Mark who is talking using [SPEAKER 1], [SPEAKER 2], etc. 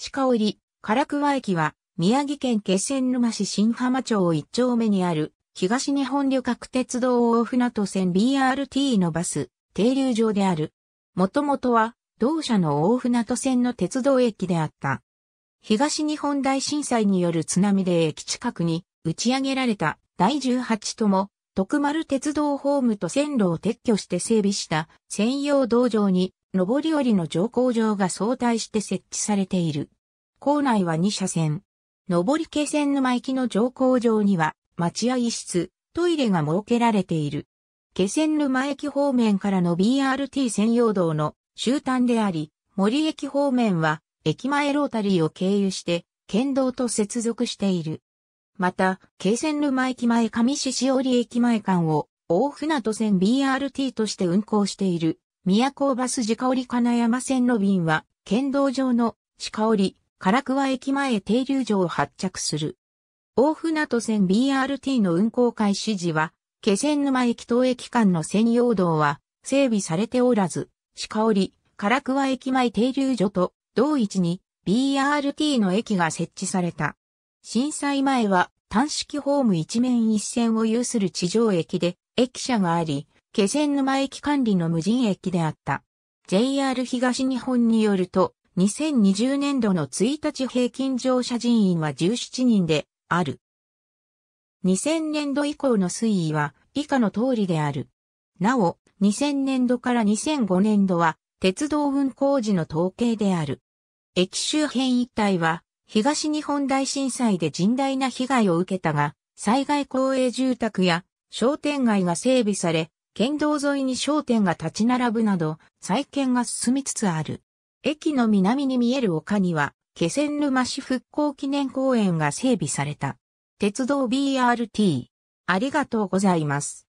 [SPEAKER 1] 鹿折、唐桑駅は、宮城県気仙沼市新浜町一丁目にある、東日本旅客鉄道大船渡線 BRT のバス、停留場である。もともとは、同社の大船渡線の鉄道駅であった。東日本大震災による津波で駅近くに打ち上げられた第18とも徳丸鉄道ホームと線路を撤去して整備した専用道場に上り下りの乗降場が相対して設置されている。構内は2車線。上り気仙沼行きの乗降場には、待合室、トイレが設けられている。気仙沼駅方面からの BRT 専用道の終端であり、森駅方面は、駅前ロータリーを経由して、県道と接続している。また、気仙沼駅前上市しおり駅前間を、大船渡線 BRT として運行している、宮古バス自織金山線の便は、県道上の、鹿織、唐桑駅前停留所を発着する。大船渡線 BRT の運行開始時は、気仙沼駅東駅間の専用道は整備されておらず、鹿織、唐桑駅前停留所と同一に BRT の駅が設置された。震災前は単式ホーム一面一線を有する地上駅で駅舎があり、気仙沼駅管理の無人駅であった。JR 東日本によると、2020年度の1日平均乗車人員は17人である。2000年度以降の推移は以下の通りである。なお、2000年度から2005年度は鉄道運行時の統計である。駅周辺一帯は東日本大震災で甚大な被害を受けたが、災害公営住宅や商店街が整備され、県道沿いに商店が立ち並ぶなど、再建が進みつつある。駅の南に見える丘には、気仙沼市復興記念公園が整備された。鉄道 BRT。ありがとうございます。